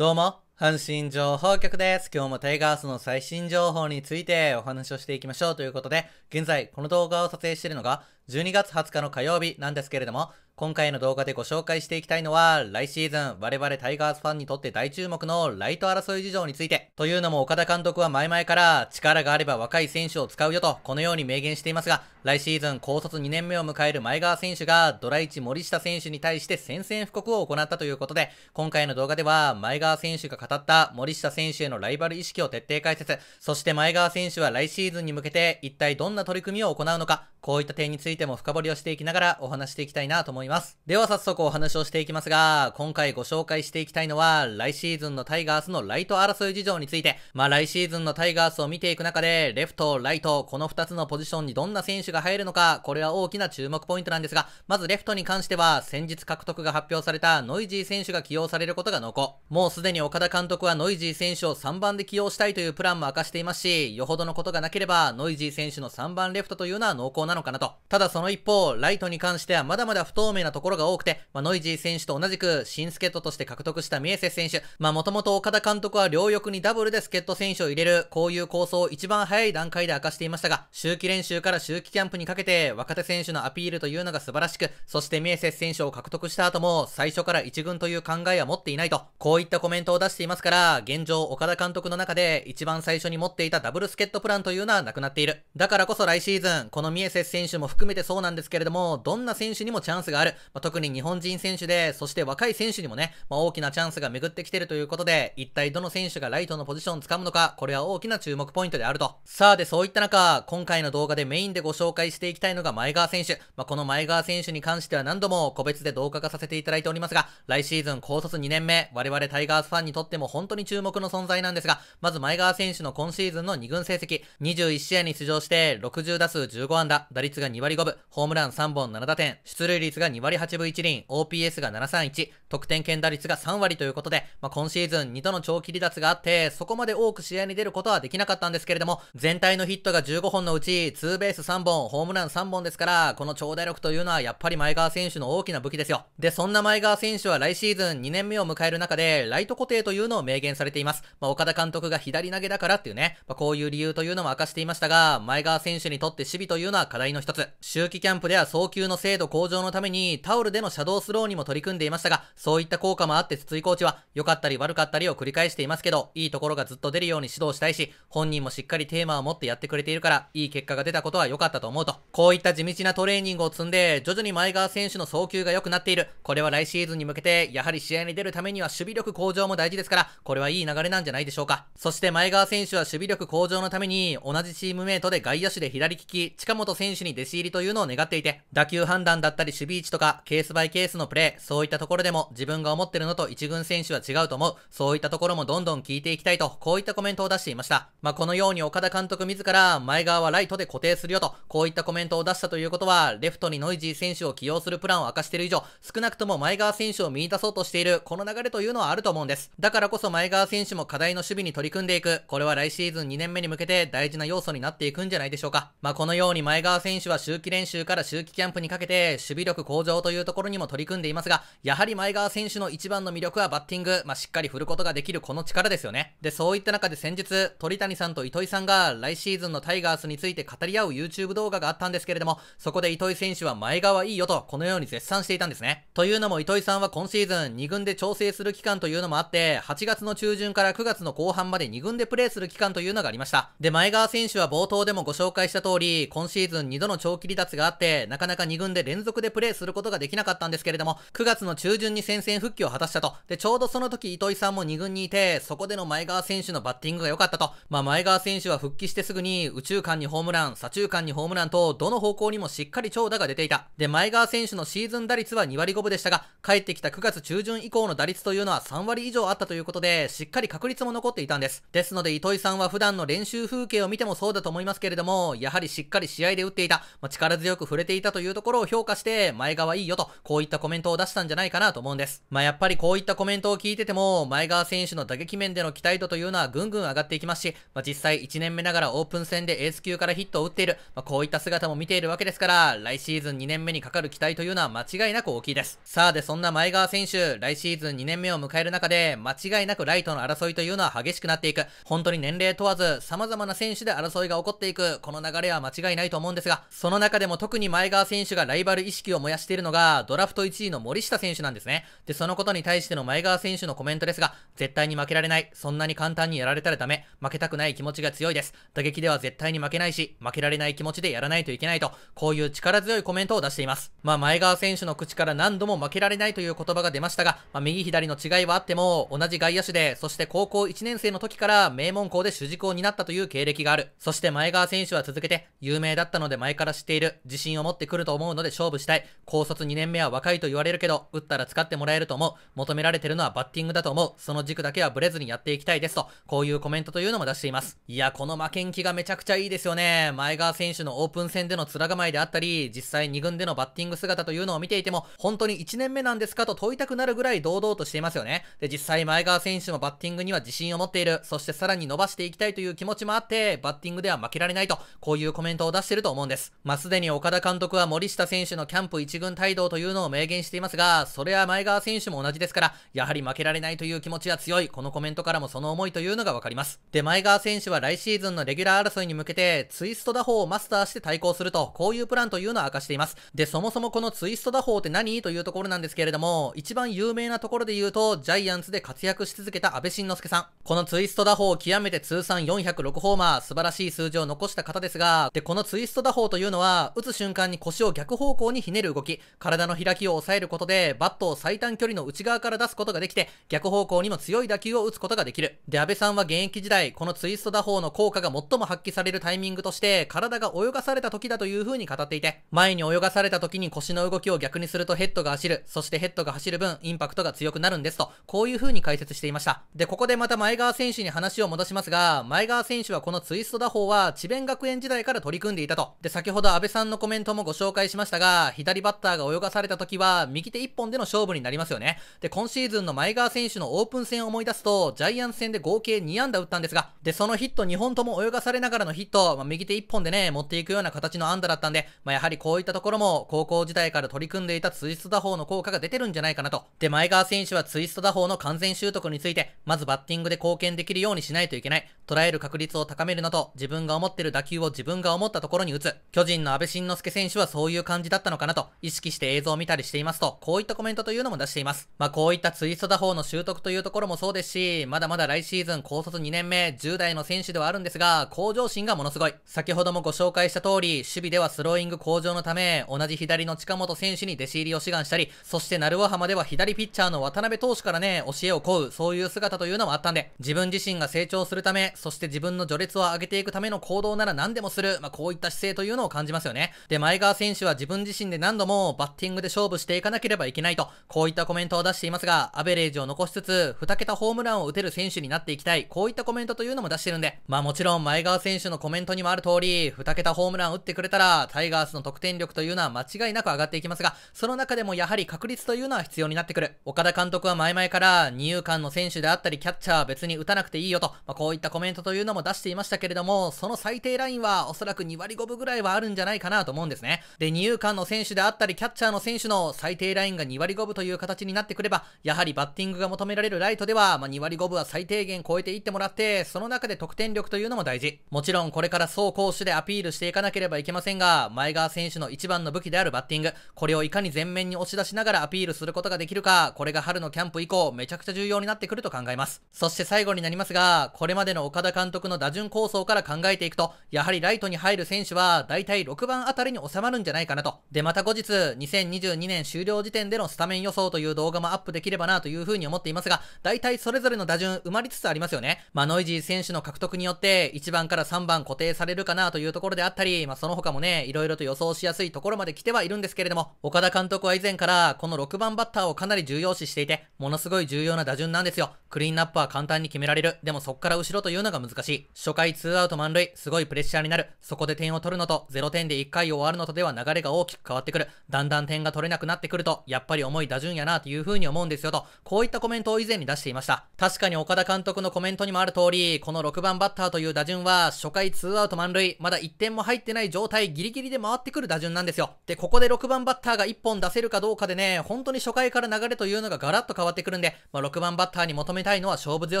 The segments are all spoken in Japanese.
どうも、阪神情報局です。今日もタイガースの最新情報についてお話をしていきましょうということで、現在この動画を撮影しているのが12月20日の火曜日なんですけれども、今回の動画でご紹介していきたいのは、来シーズン我々タイガースファンにとって大注目のライト争い事情について。というのも岡田監督は前々から力があれば若い選手を使うよとこのように明言していますが、来シーズン高卒2年目を迎える前川選手がドラ1森下選手に対して宣戦布告を行ったということで、今回の動画では前川選手が語った森下選手へのライバル意識を徹底解説、そして前川選手は来シーズンに向けて一体どんな取り組みを行うのか、こういった点についてても深掘りをしていきながらお話していきたいなと思います。では早速お話をしていきますが、今回ご紹介していきたいのは、来シーズンのタイガースのライト争い事情について、まあ来シーズンのタイガースを見ていく中で、レフト、ライト、この2つのポジションにどんな選手が入るのか、これは大きな注目ポイントなんですが、まずレフトに関しては、先日獲得が発表されたノイジー選手が起用されることが濃厚。もうすでに岡田監督はノイジー選手を3番で起用したいというプランも明かしていますし、よほどのことがなければ、ノイジー選手の3番レフトというのは濃厚なのかなと。たただその一方、ライトに関してはまだまだ不透明なところが多くて、まあ、ノイジー選手と同じく新助っ人として獲得したミエセ選手、まあもともと岡田監督は両翼にダブルで助っ人選手を入れる、こういう構想を一番早い段階で明かしていましたが、秋季練習から秋季キャンプにかけて若手選手のアピールというのが素晴らしく、そしてミエセ選手を獲得した後も最初から一軍という考えは持っていないと、こういったコメントを出していますから、現状岡田監督の中で一番最初に持っていたダブル助っ人プランというのはなくなっている。だからこそ来シーズン、このミエセ選手も含めめてそうなんですけれども、どんな選手にもチャンスがある。まあ、特に日本人選手で、そして若い選手にもね、まあ、大きなチャンスが巡ってきてるということで、一体どの選手がライトのポジションを掴むのか、これは大きな注目ポイントであると。さあ、で、そういった中、今回の動画でメインでご紹介していきたいのが前川選手。まあ、この前川選手に関しては何度も個別で動画化させていただいておりますが、来シーズン高卒2年目、我々タイガースファンにとっても本当に注目の存在なんですが、まず前川選手の今シーズンの2軍成績、21試合に出場して60打数15安打、打率が2割5分、ホームラン3本7打点、出塁率が2割8分1厘、OPS が731、得点圏打率が3割ということで、まあ、今シーズン2度の長期離脱があって、そこまで多く試合に出ることはできなかったんですけれども、全体のヒットが15本のうち、ツーベース3本、ホームラン3本ですから、この長打力というのはやっぱり前川選手の大きな武器ですよ。で、そんな前川選手は来シーズン2年目を迎える中で、ライト固定というのを明言されています。まあ、岡田監督が左投げだからっていうね、まあ、こういう理由というのも明かしていましたが、前川選手にとって守備というのは課題の一つ。秋季キャンプでは早急の精度向上のためにタオルでのシャドースローにも取り組んでいましたが、そういった効果もあって筒井コーチは良かったり悪かったりを繰り返していますけど、いいところがずっと出るように指導したいし、本人もしっかりテーマを持ってやってくれているから、いい結果が出たことは良かったと思うと。こういった地道なトレーニングを積んで、徐々に前川選手の送球が良くなっている。これは来シーズンに向けて、やはり試合に出るためには守備力向上も大事ですから、これはいい流れなんじゃないでしょうか。そして前川選手は守備力向上のために、同じチームメイトで外野手で左利き、近本選手に弟子入りとというのを願っていて、打球判断だったり守備位置とか、ケースバイケースのプレイ、そういったところでも自分が思ってるのと一軍選手は違うと思う、そういったところもどんどん聞いていきたいと、こういったコメントを出していました。まあ、このように岡田監督自ら、前側はライトで固定するよと、こういったコメントを出したということは、レフトにノイジー選手を起用するプランを明かしている以上、少なくとも前川選手を見出そうとしている、この流れというのはあると思うんです。だからこそ前川選手も課題の守備に取り組んでいく、これは来シーズン2年目に向けて大事な要素になっていくんじゃないでしょうか。まあ、このように前川選手は周期練習から秋季キャンプにかけて、守備力向上というところにも取り組んでいますが、やはり前川選手の一番の魅力はバッティング、まあ、しっかり振ることができるこの力ですよね。で、そういった中で先日、鳥谷さんと糸井さんが来シーズンのタイガースについて語り合う YouTube 動画があったんですけれども、そこで糸井選手は前川いいよと、このように絶賛していたんですね。というのも糸井さんは今シーズン2軍で調整する期間というのもあって、8月の中旬から9月の後半まで2軍でプレーする期間というのがありました。で、前川選手は冒頭でもご紹介した通り、今シーズン2度の長期離立つがあって、なかなか2軍で連続でプレーすることができなかったんですけれども、9月の中旬に戦線復帰を果たしたと。で、ちょうどその時糸井さんも2軍にいて、そこでの前川選手のバッティングが良かったと。まあ、前川選手は復帰してすぐに、宇宙間にホームラン、左中間にホームランと、どの方向にもしっかり長打が出ていた。で、前川選手のシーズン打率は2割5分でしたが、帰ってきた9月中旬以降の打率というのは3割以上あったということで、しっかり確率も残っていたんです。ですので、糸井さんは普段の練習風景を見てもそうだと思いますけれども、やはりしっかり試合で打っていた、まあ力強く触れていたというところを評価して、前川いいよと、こういったコメントを出したんじゃないかなと思うんです。まあ、やっぱりこういったコメントを聞いてても、前川選手の打撃面での期待度というのはぐんぐん上がっていきますし、まあ、実際1年目ながらオープン戦でエース級からヒットを打っている、まあ、こういった姿も見ているわけですから、来シーズン2年目にかかる期待というのは間違いなく大きいです。さあ、で、そんな前川選手、来シーズン2年目を迎える中で、間違いなくライトの争いというのは激しくなっていく。本当に年齢問わず、様々な選手で争いが起こっていく、この流れは間違いないと思うんですが、その中中でも特に前川選手がライバル意識を燃やしているのが、ドラフト1位の森下選手なんですね。で、そのことに対しての前川選手のコメントですが、絶対に負けられない。そんなに簡単にやられたらダメ。負けたくない気持ちが強いです。打撃では絶対に負けないし、負けられない気持ちでやらないといけないと、こういう力強いコメントを出しています。まあ、前川選手の口から何度も負けられないという言葉が出ましたが、まあ、右左の違いはあっても、同じ外野手で、そして高校1年生の時から名門校で主軸を担ったという経歴がある。そして前川選手は続けて、有名だったので前から知っているいる。自信を持ってくると思うので勝負したい。高卒2年目は若いと言われるけど、打ったら使ってもらえると思う。求められてるのはバッティングだと思う。その軸だけはブレずにやっていきたいですと、こういうコメントというのも出しています。いや、この負けん気がめちゃくちゃいいですよね。前川選手のオープン戦での面構えであったり、実際2軍でのバッティング姿というのを見ていても、本当に1年目なんですかと問いたくなるぐらい堂々としていますよね。で、実際前川選手もバッティングには自信を持っている。そしてさらに伸ばしていきたいという気持ちもあって、バッティングでは負けられないと、こういうコメントを出していると思うんです。ますすでに岡田監督は森下選手のキャンプ一軍帯同というのを明言していますが、それは前川選手も同じですから、やはり負けられないという気持ちは強い。このコメントからもその思いというのがわかります。で、前川選手は来シーズンのレギュラー争いに向けて、ツイスト打法をマスターして対抗すると、こういうプランというのを明かしています。で、そもそもこのツイスト打法って何というところなんですけれども、一番有名なところで言うと、ジャイアンツで活躍し続けた安倍晋之助さん。このツイスト打法を極めて通算406ホーマー、素晴らしい数字を残した方ですが、で、このツイスト打法というのは、打つ瞬間に腰を逆方向にひねる動き、体の開きを抑えることで、バットを最短距離の内側から出すことができて、逆方向にも強い打球を打つことができる。で、安倍さんは現役時代、このツイスト打法の効果が最も発揮されるタイミングとして、体が泳がされた時だという風に語っていて、前に泳がされた時に腰の動きを逆にするとヘッドが走る、そしてヘッドが走る分、インパクトが強くなるんですと、こういう風に解説していました。で、ここでまた前川選手に話を戻しますが、前川選手はこのツイスト打法は、智弁学園時代から取り組んでいたと。で、先ほど安倍さんのコメントもご紹介しましたが、左バッターが泳がされた時は、右手1本での勝負になりますよね。で、今シーズンの前川選手のオープン戦を思い出すと、ジャイアンツ戦で合計2安打打ったんですが、で、そのヒット2本とも泳がされながらのヒット、まあ、右手1本でね、持っていくような形の安打だったんで、まあ、やはりこういったところも、高校時代から取り組んでいたツイスト打法の効果が出てるんじゃないかなと。で、前川選手はツイスト打法の完全習得について、まずバッティングで貢献できるようにしないといけない。捉える確率を高めるなと、自分が思ってる打球を自分が思ったところに打つ。巨人の部慎之介選手はそういう感じだったのかなと意識して映像を見たりしていますと、こういったコメントというのも出しています。まあ、こういったツイスト打法の習得というところもそうですし、まだまだ来シーズン高卒2年目、10代の選手ではあるんですが、向上心がものすごい。先ほどもご紹介した通り、守備ではスローイング向上のため、同じ左の近本選手に弟子入りを志願したり、そして鳴尾浜では左ピッチャーの渡辺投手からね、教えを請う、そういう姿というのもあったんで、自分自身が成長するため、そして自分の序列を上げていくための行動なら何でもする、まあ、こういった姿勢というのを感じますよよね。で、前川選手は自分自身で何度もバッティングで勝負していかなければいけないと、こういったコメントを出していますが、アベレージを残しつつ、2桁ホームランを打てる選手になっていきたい、こういったコメントというのも出してるんで、まあもちろん前川選手のコメントにもある通り、2桁ホームラン打ってくれたら、タイガースの得点力というのは間違いなく上がっていきますが、その中でもやはり確率というのは必要になってくる。岡田監督は前々から、二遊間の選手であったり、キャッチャーは別に打たなくていいよと、まあ、こういったコメントというのも出していましたけれども、その最低ラインはおそらく2割5分ぐらいはあるんじゃないかかなと思うんですね。で、二遊間の選手であったり、キャッチャーの選手の最低ラインが2割5分という形になってくれば、やはりバッティングが求められるライトでは、まあ、2割5分は最低限超えていってもらって、その中で得点力というのも大事。もちろんこれから走攻守でアピールしていかなければいけませんが、前川選手の一番の武器であるバッティング、これをいかに前面に押し出しながらアピールすることができるか、これが春のキャンプ以降、めちゃくちゃ重要になってくると考えます。そして最後になりますが、これまでの岡田監督の打順構想から考えていくと、やはりライトに入る選手は、大体6番盤あたりに収まるんじゃないかなと。で、また後日、2022年終了時点でのスタメン予想という動画もアップできればなというふうに思っていますが、大体それぞれの打順埋まりつつありますよね。まあ、ノイジー選手の獲得によって、1番から3番固定されるかなというところであったり、まあ、その他もね、色々と予想しやすいところまで来てはいるんですけれども、岡田監督は以前から、この6番バッターをかなり重要視していて、ものすごい重要な打順なんですよ。クリーンナップは簡単に決められる。でもそっから後ろというのが難しい。初回2アウト満塁、すごいプレッシャーになる。そこで点を取るのと、0点で1回終わるのとでは流れが大きく変わってくる。だんだん点が取れなくなってくると、やっぱり重い打順やなという風に思うんですよと、こういったコメントを以前に出していました。確かに岡田監督のコメントにもある通り、この6番バッターという打順は、初回2アウト満塁、まだ1点も入ってない状態ギリギリで回ってくる打順なんですよ。で、ここで6番バッターが1本出せるかどうかでね、本当に初回から流れというのがガラッと変わってくるんで、まあ、6番バッターに求めたいのは勝負強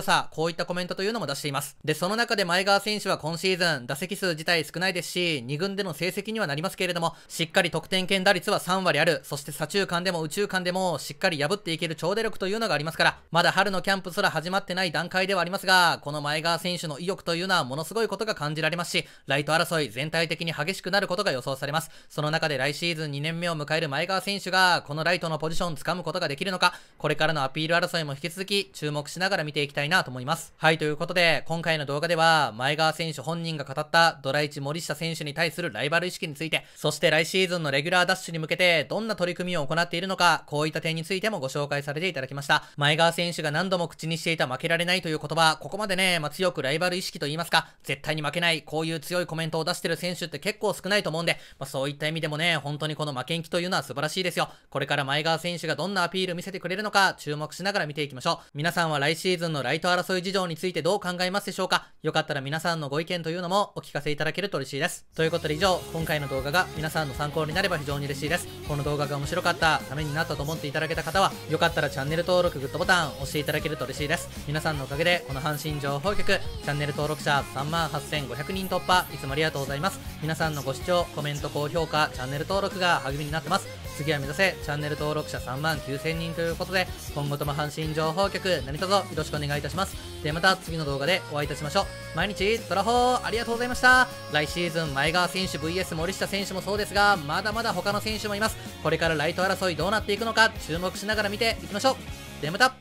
さ、こういったコメントというのも出しています。で、その中で前川選手は今シーズン、打席数自体少ないですし、2軍での成績績にはなりますけれども、しっかり得点圏打率は3割ある、そして左中間でも宇宙間でもしっかり破っていける超出力というのがありますから、まだ春のキャンプすら始まってない段階ではありますが、この前川選手の意欲というのはものすごいことが感じられますし、ライト争い全体的に激しくなることが予想されます。その中で来シーズン2年目を迎える前川選手が、このライトのポジションを掴むことができるのか、これからのアピール争いも引き続き注目しながら見ていきたいなと思います。はい、ということで、今回の動画では、前川選手本人が語ったドラ1森下選手に対するライバル意識について、そして来シーズンのレギュラーダッシュに向けてどんな取り組みを行っているのか、こういった点についてもご紹介されていただきました。前川選手が何度も口にしていた負けられないという言葉、ここまでね、まあ、強くライバル意識と言いますか、絶対に負けない、こういう強いコメントを出してる選手って結構少ないと思うんで、まあ、そういった意味でもね、本当にこの負けん気というのは素晴らしいですよ。これから前川選手がどんなアピール見せてくれるのか、注目しながら見ていきましょう。皆さんは来シーズンのライト争い事情についてどう考えますでしょうかよかったら皆さんのご意見というのもお聞かせいただけると嬉しいです。ということで以上、今回の動画が皆さんの参考になれば非常に嬉しいです。この動画が面白かった、ためになったと思っていただけた方は、よかったらチャンネル登録、グッドボタン押していただけると嬉しいです。皆さんのおかげで、この阪神情報局、チャンネル登録者38,500人突破、いつもありがとうございます。皆さんのご視聴、コメント、高評価、チャンネル登録が励みになってます。次は目指せチャンネル登録者3万9000人ということで、今後とも阪神情報局何卒よろしくお願いいたします。で、また次の動画でお会いいたしましょう。毎日ドラホーありがとうございました。来シーズン前川選手 VS 森下選手もそうですが、まだまだ他の選手もいます。これからライト争いどうなっていくのか注目しながら見ていきましょう。ではまた